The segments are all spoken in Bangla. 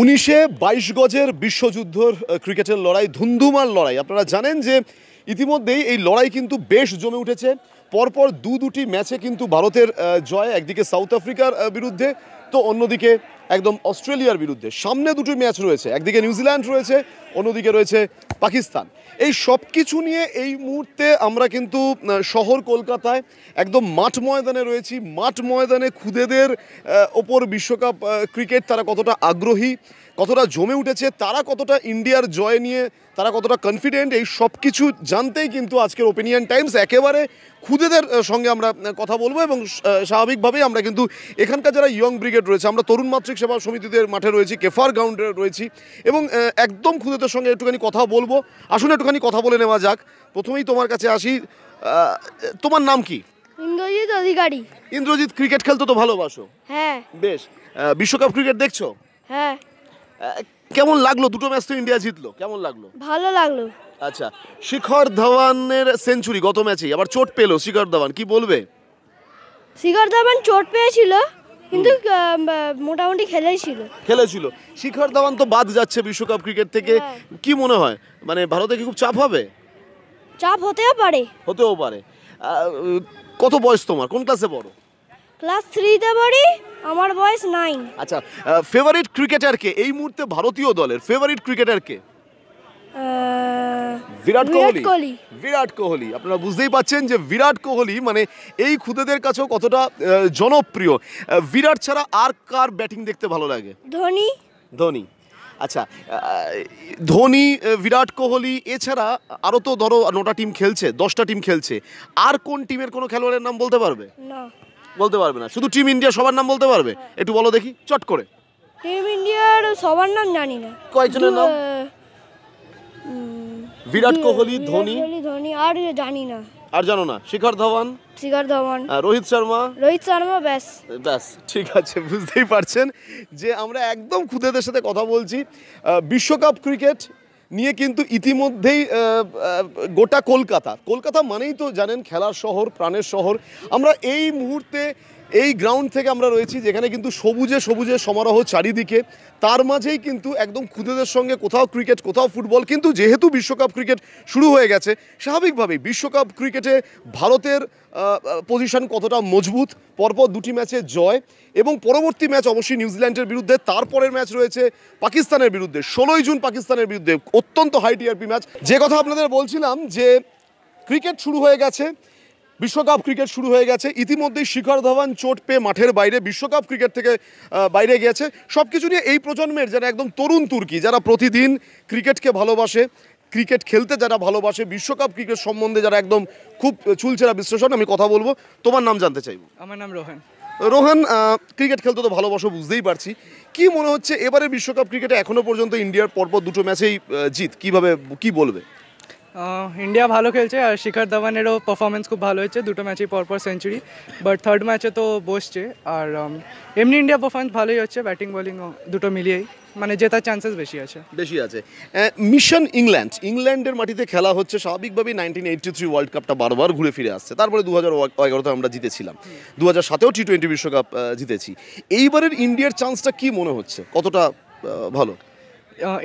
উনিশে বাইশ গজের বিশ্বযুদ্ধর ক্রিকেটের লড়াই ধুন্ধুমার লড়াই আপনারা জানেন যে ইতিমধ্যেই এই লড়াই কিন্তু বেশ জমে উঠেছে পরপর দু দুটি ম্যাচে কিন্তু ভারতের জয় একদিকে সাউথ আফ্রিকার বিরুদ্ধে তো অন্যদিকে একদম অস্ট্রেলিয়ার বিরুদ্ধে সামনে দুটো ম্যাচ রয়েছে একদিকে নিউজিল্যান্ড রয়েছে অন্যদিকে রয়েছে পাকিস্তান এই সব কিছু নিয়ে এই মুহূর্তে আমরা কিন্তু শহর কলকাতায় একদম মাঠ ময়দানে রয়েছি মাঠ ময়দানে খুদেদের ওপর বিশ্বকাপ ক্রিকেট তারা কতটা আগ্রহী কতটা জমে উঠেছে তারা কতটা ইন্ডিয়ার জয় নিয়ে তারা কতটা কনফিডেন্ট এই সব কিছু জানতেই কিন্তু আজকের ওপিনিয়ন টাইমস একেবারে খুদেদের সঙ্গে আমরা কথা বলবো এবং স্বাভাবিকভাবেই আমরা কিন্তু এখানকার যারা ইয়ং ব্রিগেড রয়েছে আমরা তরুণ মাতৃক সেবা সমিতিদের মাঠে রয়েছি কেফার গ্রাউন্ডে রয়েছি এবং একদম খুদেদের সঙ্গে একটুখানি কথা বলবো আসুন একটুখানি কথা বলে নেওয়া যাক প্রথমেই তোমার কাছে আসি তোমার নাম কি ইন্দ্রজিৎ অধিকারী ইন্দ্রজিৎ ক্রিকেট খেলতে তো ভালোবাসো হ্যাঁ বেশ বিশ্বকাপ ক্রিকেট দেখছো হ্যাঁ কেমন লাগলো দুটো ম্যাচ তো ইন্ডিয়া জিতলো কেমন লাগলো ভালো লাগলো আচ্ছা শিখর ধাওয়ানের সেঞ্চুরি গত ম্যাচে আবার চোট পেলো শিখর ধাওয়ান কি বলবে শিখর ধাওয়ান চোট পেয়েছিল কিন্তু মোটামুটি খেলেই ছিল খেলেছিল শিখর ধাওয়ান তো বাদ যাচ্ছে বিশ্বকাপ ক্রিকেট থেকে হ্যাঁ। কি মনে হয় মানে ভারতে কি খুব চাপ হবে চাপ হতেও পারে হতেও পারে কত বয়স তোমার কোন ক্লাসে পড়ো ক্লাস থ্রিতে পড়ি আমার বয়স নাইন আচ্ছা ফেভারিট ক্রিকেটার কে এই মুহূর্তে ভারতীয় দলের ফেভারিট ক্রিকেটার কে বিরাট কোহলি বিরাট কোহলি আপনারা বুঝতেই পাচ্ছেন যে বিরাট কোহলি মানে এই খুদেদের কাছেও কতটা জনপ্রিয় বিরাট ছাড়া আর কার ব্যাটিং দেখতে ভালো লাগে ধোনি ধোনি আচ্ছা ধোনি বিরাট কোহলি এছাড়া আরও তো ধরো নটা টিম খেলছে দশটা টিম খেলছে আর কোন টিমের কোনো খেলোয়াড়ের নাম বলতে পারবে না বলতে পারবে না শুধু টিম ইন্ডিয়া সবার নাম বলতে পারবে হ্যাঁ। একটু বলো দেখি চট করে টিম ইন্ডিয়ার সবার নাম জানি না কয়জনের নাম বিরাট কোহলি ধোনি ধোনি আর জানি না আর জানো না শিখর ধওয়ান শিখর ধওয়ান রোহিত শর্মা রোহিত শর্মা ব্যাস ব্যাস ঠিক আছে বুঝতেই পারছেন যে আমরা একদম খুদেদের সাথে কথা বলছি বিশ্বকাপ ক্রিকেট নিয়ে কিন্তু ইতিমধ্যেই গোটা কলকাতা কলকাতা মানেই তো জানেন খেলার শহর প্রাণের শহর আমরা এই মুহূর্তে এই গ্রাউন্ড থেকে আমরা রয়েছি যেখানে কিন্তু সবুজে সবুজে সমারোহ চারিদিকে তার মাঝেই কিন্তু একদম খুদেদের সঙ্গে কোথাও ক্রিকেট কোথাও ফুটবল কিন্তু যেহেতু বিশ্বকাপ ক্রিকেট শুরু হয়ে গেছে স্বাভাবিকভাবেই বিশ্বকাপ ক্রিকেটে ভারতের পজিশন কতটা মজবুত পরপর দুটি ম্যাচে জয় এবং পরবর্তী ম্যাচ অবশ্যই নিউজিল্যান্ডের বিরুদ্ধে তারপরের ম্যাচ রয়েছে পাকিস্তানের বিরুদ্ধে ষোলোই জুন পাকিস্তানের বিরুদ্ধে অত্যন্ত হাই টিআরপি ম্যাচ যে কথা আপনাদের বলছিলাম যে ক্রিকেট শুরু হয়ে গেছে বিশ্বকাপ ক্রিকেট শুরু হয়ে গেছে ইতিমধ্যেই শিখর ধওয়ান চোট পেয়ে মাঠের বাইরে বিশ্বকাপ ক্রিকেট থেকে বাইরে গেছে সব কিছু নিয়ে এই প্রজন্মের যারা একদম তরুণ তুর্কি যারা প্রতিদিন ক্রিকেটকে ভালোবাসে ক্রিকেট খেলতে যারা ভালোবাসে বিশ্বকাপ ক্রিকেট সম্বন্ধে যারা একদম খুব চুলচেরা বিশ্লেষণ আমি কথা বলবো তোমার নাম জানতে চাইবো আমার নাম রোহান রোহান ক্রিকেট খেলতে তো ভালোবাসো বুঝতেই পারছি কি মনে হচ্ছে এবারে বিশ্বকাপ ক্রিকেটে এখনও পর্যন্ত ইন্ডিয়ার পরপর দুটো ম্যাচেই জিত কিভাবে কি বলবে ইন্ডিয়া ভালো খেলছে আর শিখর ধাওয়ানেরও পারফরমেন্স খুব ভালো হয়েছে দুটো ম্যাচেই পরপর সেঞ্চুরি বাট থার্ড ম্যাচে তো বসছে আর এমনি ইন্ডিয়া পারফরমেন্স ভালোই হচ্ছে ব্যাটিং বোলিং দুটো মিলিয়েই মানে জেতার চান্সেস বেশি আছে বেশি আছে মিশন ইংল্যান্ড ইংল্যান্ডের মাটিতে খেলা হচ্ছে স্বাভাবিকভাবেই নাইনটিন এইটটি থ্রি ওয়ার্ল্ড কাপটা বারবার ঘুরে ফিরে আসছে তারপরে দু হাজার এগারোতে আমরা জিতেছিলাম দু হাজার সাতেও টি টোয়েন্টি বিশ্বকাপ জিতেছি এইবারের ইন্ডিয়ার চান্সটা কি মনে হচ্ছে কতটা ভালো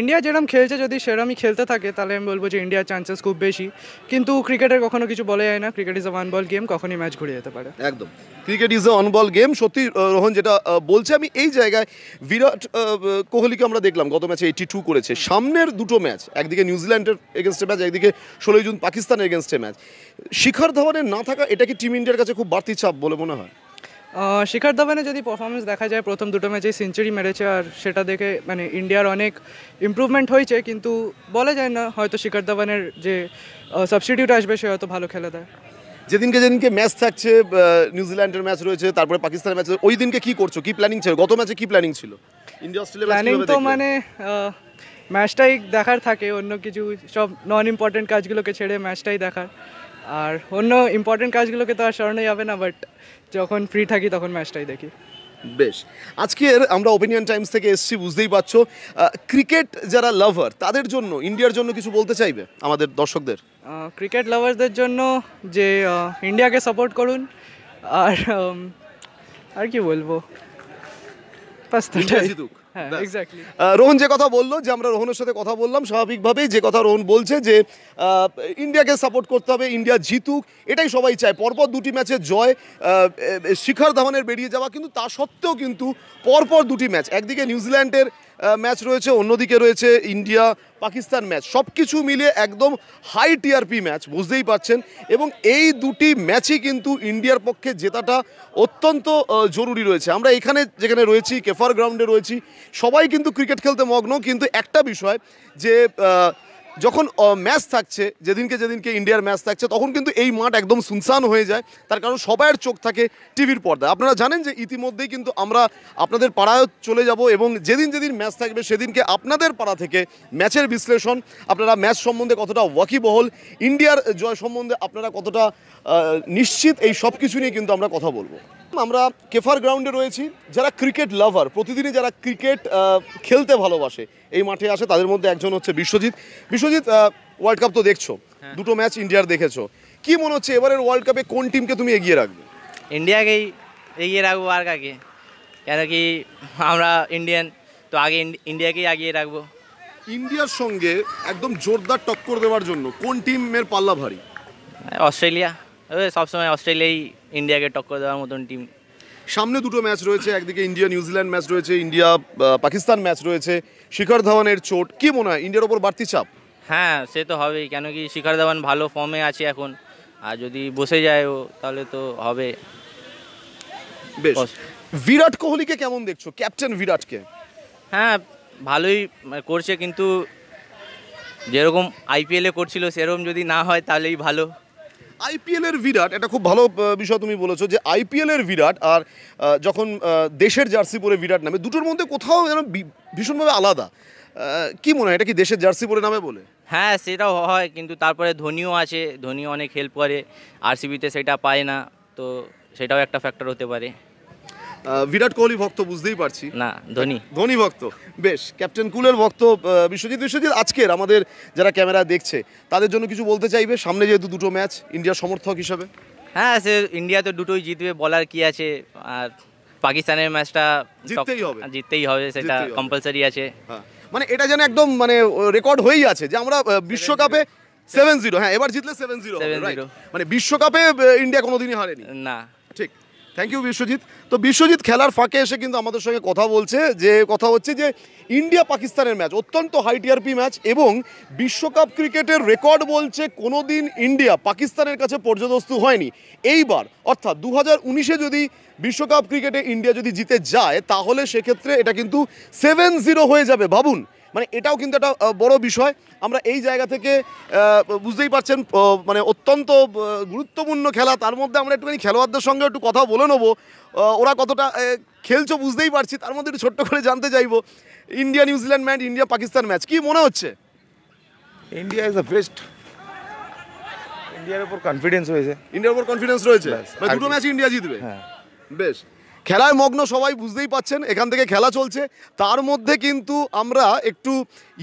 ইন্ডিয়া যেরকম খেলছে যদি সেরকমই খেলতে থাকে তাহলে আমি বলবো যে ইন্ডিয়ার চান্সেস খুব বেশি কিন্তু ক্রিকেটের কখনো কিছু বলা যায় না cricket is a one ball game কখনই ম্যাচ ঘুরে যেতে পারে একদম cricket is a one ball game সত্যি রোহন যেটা বলছে আমি এই জায়গায় বিরাট কোহলিকে আমরা দেখলাম গত ম্যাচে এইটি টু করেছে সামনের দুটো ম্যাচ একদিকে নিউজিল্যান্ডের এগেনস্টে ম্যাচ একদিকে ষোলোই জুন পাকিস্তানের এগেনস্টে ম্যাচ শিখর ধাওয়ানের না থাকা এটা কি টিম ইন্ডিয়ার কাছে খুব বাড়তি চাপ বলে মনে হয় শিখর ধাওয়ানে যদি পারফরমেন্স দেখা যায় প্রথম দুটো ম্যাচেই সেঞ্চুরি মেরেছে আর সেটা দেখে মানে ইন্ডিয়ার অনেক ইম্প্রুভমেন্ট হয়েছে কিন্তু বলা যায় না হয়তো শিখর ধাবানের যে সাবস্টিটিউট আসবে সে হয়তো ভালো খেলে দেয় যেদিনকে যেদিনকে ম্যাচ থাকছে নিউজিল্যান্ডের ম্যাচ রয়েছে তারপরে পাকিস্তানের ম্যাচ ওই দিনকে কি করছো কি প্ল্যানিং ছিল গত ম্যাচে কি প্ল্যানিং ছিল ইন্ডিয়া অস্ট্রেলিয়া প্ল্যানিং তো মানে ম্যাচটাই দেখার থাকে অন্য কিছু সব নন ইম্পর্টেন্ট কাজগুলোকে ছেড়ে ম্যাচটাই দেখার আর অন্য ইম্পর্টেন্ট কাজগুলোকে তো আর স্মরণে যাবে না বাট যখন ফ্রি থাকি তখন ম্যাচটাই দেখি বেশ আজকের আমরা ওপিনিয়ন টাইমস থেকে এসছি বুঝতেই পারছ ক্রিকেট যারা লাভার তাদের জন্য ইন্ডিয়ার জন্য কিছু বলতে চাইবে আমাদের দর্শকদের ক্রিকেট লাভারদের জন্য যে ইন্ডিয়াকে সাপোর্ট করুন আর আর কি বলবো পাঁচটা জিতুক হ্যাঁ, রোহন যে কথা বললো যে আমরা রোহনের সাথে কথা বললাম স্বাভাবিকভাবেই যে কথা রোহন বলছে যে ইন্ডিয়াকে সাপোর্ট করতে হবে ইন্ডিয়া জিতুক এটাই সবাই চায় পরপর দুটি ম্যাচে জয় শিখর ধাওয়ানের বেরিয়ে যাওয়া কিন্তু তা সত্ত্বেও কিন্তু পরপর দুটি ম্যাচ একদিকে নিউজিল্যান্ডের ম্যাচ রয়েছে অন্যদিকে রয়েছে ইন্ডিয়া পাকিস্তান ম্যাচ সব কিছু মিলিয়ে একদম হাই টিআরপি ম্যাচ বুঝতেই পারছেন এবং এই দুটি ম্যাচই কিন্তু ইন্ডিয়ার পক্ষে জেতাটা অত্যন্ত জরুরি রয়েছে আমরা এখানে যেখানে রয়েছি কেফার গ্রাউন্ডে রয়েছি সবাই কিন্তু ক্রিকেট খেলতে মগ্ন কিন্তু একটা বিষয় যে যখন ম্যাচ থাকছে যেদিনকে যেদিনকে ইন্ডিয়ার ম্যাচ থাকছে তখন কিন্তু এই মাঠ একদম সুনসান হয়ে যায় তার কারণ সবাইয়ের চোখ থাকে টিভির পর্দায় আপনারা জানেন যে ইতিমধ্যেই কিন্তু আমরা আপনাদের পাড়ায় চলে যাব এবং যেদিন যেদিন ম্যাচ থাকবে সেদিনকে আপনাদের পাড়া থেকে ম্যাচের বিশ্লেষণ আপনারা ম্যাচ সম্বন্ধে কতটা ওয়াকিবহল ইন্ডিয়ার জয় সম্বন্ধে আপনারা কতটা নিশ্চিত এই সব কিছু নিয়ে কিন্তু আমরা কথা বলবো আমরা কেফার গ্রাউন্ডে রয়েছি যারা ক্রিকেট লাভার প্রতিদিনই যারা ক্রিকেট খেলতে ভালোবাসে এই মাঠে আসে তাদের মধ্যে একজন হচ্ছে বিশ্বজিৎ বিশ্বজিৎ ওয়ার্ল্ড কাপ তো দেখছো হ্যাঁ। দুটো ম্যাচ ইন্ডিয়ার দেখেছো কি মনে হচ্ছে এবারের ওয়ার্ল্ড কাপে কোন টিমকে তুমি এগিয়ে রাখবে ইন্ডিয়াকেই এগিয়ে রাখবো আর কাকে কেন কি আমরা ইন্ডিয়ান তো আগে ইন্ডিয়াকেই এগিয়ে রাখবো ইন্ডিয়ার সঙ্গে একদম জোরদার টক্কর দেওয়ার জন্য কোন টিমের পাল্লা ভারী অস্ট্রেলিয়া সবসময় অস্ট্রেলিয়াই ইন্ডিয়াকে টক্কর দেওয়ার মতন টিম সামনে দুটো ম্যাচ রয়েছে একদিকে ইন্ডিয়া নিউজিল্যান্ড ম্যাচ রয়েছে ইন্ডিয়া পাকিস্তান ম্যাচ রয়েছে শিখর ধাওয়ানের চোট কি মনে হয় ইন্ডিয়ার ওপর বাড়তি চাপ হ্যাঁ সে তো হবেই কেন কি শিখর ধাওয়ান ভালো ফর্মে আছে এখন আর যদি বসে যায় ও তাহলে তো হবে বেশ বিরাট কোহলিকে কেমন দেখছো ক্যাপ্টেন বিরাটকে হ্যাঁ ভালোই করছে কিন্তু যেরকম আইপিএলে করছিল সেরকম যদি না হয় তাহলেই ভালো আইপিএলের বিরাট এটা খুব ভালো বিষয় তুমি বলেছো যে আইপিএলের বিরাট আর যখন দেশের জার্সি পরে বিরাট নামে দুটোর মধ্যে কোথাও যেন ভীষণভাবে আলাদা কি মনে হয় এটা কি দেশের জার্সি পরে নামে বলে হ্যাঁ সেটাও হয় কিন্তু তারপরে ধোনিও আছে ধোনি অনেক হেল্প করে আরসিবিতে সেটা পায় না তো সেটাও একটা ফ্যাক্টর হতে পারে বিরাট কোহলি ভক্ত বুঝতেই পারছি না ধোনি ধোনি ভক্ত বেশ ক্যাপ্টেন কুলের ভক্ত বিশ্বজিৎ বিশ্বজিৎ আজকের আমাদের যারা ক্যামেরা দেখছে তাদের জন্য কিছু বলতে চাইবে সামনে যেহেতু দুটো ম্যাচ ইন্ডিয়ার সমর্থক হিসাবে হ্যাঁ সে ইন্ডিয়া তো দুটোই জিতবে বলার কি আছে আর পাকিস্তানের ম্যাচটা জিততেই হবে জিততেই হবে সেটা কম্পালসারি আছে হ্যাঁ, মানে এটা যেন একদম মানে রেকর্ড হয়েই আছে যে আমরা বিশ্বকাপে সেভেন জিরো হ্যাঁ এবার জিতলে সেভেন জিরো মানে বিশ্বকাপে ইন্ডিয়া কোনোদিনই হারেনি না থ্যাংক ইউ বিশ্বজিৎ তো বিশ্বজিৎ খেলার ফাঁকে এসে কিন্তু আমাদের সঙ্গে কথা বলছে যে কথা হচ্ছে যে ইন্ডিয়া পাকিস্তানের ম্যাচ অত্যন্ত হাই টিআরপি ম্যাচ এবং বিশ্বকাপ ক্রিকেটের রেকর্ড বলছে কোনো দিন ইন্ডিয়া পাকিস্তানের কাছে পর্যদস্তু হয়নি এইবার অর্থাৎ দু হাজার যদি বিশ্বকাপ ক্রিকেটে ইন্ডিয়া যদি জিতে যায় তাহলে সেক্ষেত্রে এটা কিন্তু সেভেন জিরো হয়ে যাবে ভাবুন মানে এটাও কিন্তু একটা বড় বিষয় আমরা এই জায়গা থেকে বুঝতেই পারছেন মানে অত্যন্ত গুরুত্বপূর্ণ খেলা তার মধ্যে আমরা একটুখানি খেলোয়াড়দের সঙ্গে একটু কথা বলে নেবো ওরা কতটা খেলছো বুঝতেই পারছি তার মধ্যে একটু ছোট্ট করে জানতে চাইবো India New Zealand match India Pakistan match কি মনে হচ্ছে ইন্ডিয়া ইজ দ্য বেস্ট ইন্ডিয়ার উপর কনফিডেন্স রয়েছে ইন্ডিয়ার উপর কনফিডেন্স রয়েছে মানে দুটো ম্যাচ ইন্ডিয়া জিতবে হ্যাঁ বেশ খেলায় মগ্ন সবাই বুঝতেই পাচ্ছেন এখান থেকে খেলা চলছে তার মধ্যে কিন্তু আমরা একটু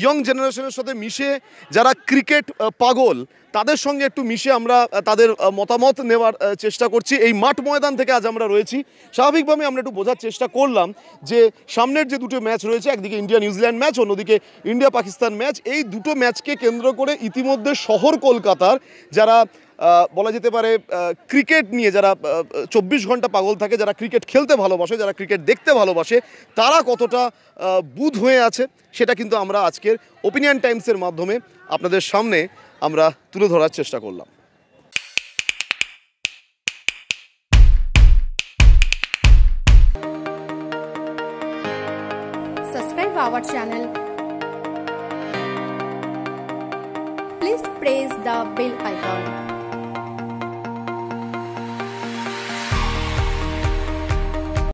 ইয়ং জেনারেশনের সাথে মিশে যারা ক্রিকেট পাগল তাদের সঙ্গে একটু মিশে আমরা তাদের মতামত নেওয়ার চেষ্টা করছি এই মাঠ ময়দান থেকে আজ আমরা রয়েছি স্বাভাবিকভাবে আমরা একটু বোঝার চেষ্টা করলাম যে সামনের যে দুটো ম্যাচ রয়েছে একদিকে ইন্ডিয়া নিউজিল্যান্ড ম্যাচ অন্যদিকে ইন্ডিয়া পাকিস্তান ম্যাচ এই দুটো ম্যাচকে কেন্দ্র করে ইতিমধ্যে শহর কলকাতার যারা বলা যেতে পারে ক্রিকেট নিয়ে যারা চব্বিশ ঘন্টা পাগল থাকে যারা ক্রিকেট খেলতে ভালোবাসে যারা ক্রিকেট দেখতে ভালোবাসে তারা কতটা বুধ হয়ে আছে সেটা কিন্তু আমরা আজকের ওপিনিয়ন টাইমসের মাধ্যমে আপনাদের সামনে আমরা তুলে ধরার চেষ্টা করলাম Subscribe our channel. Please press the bell icon.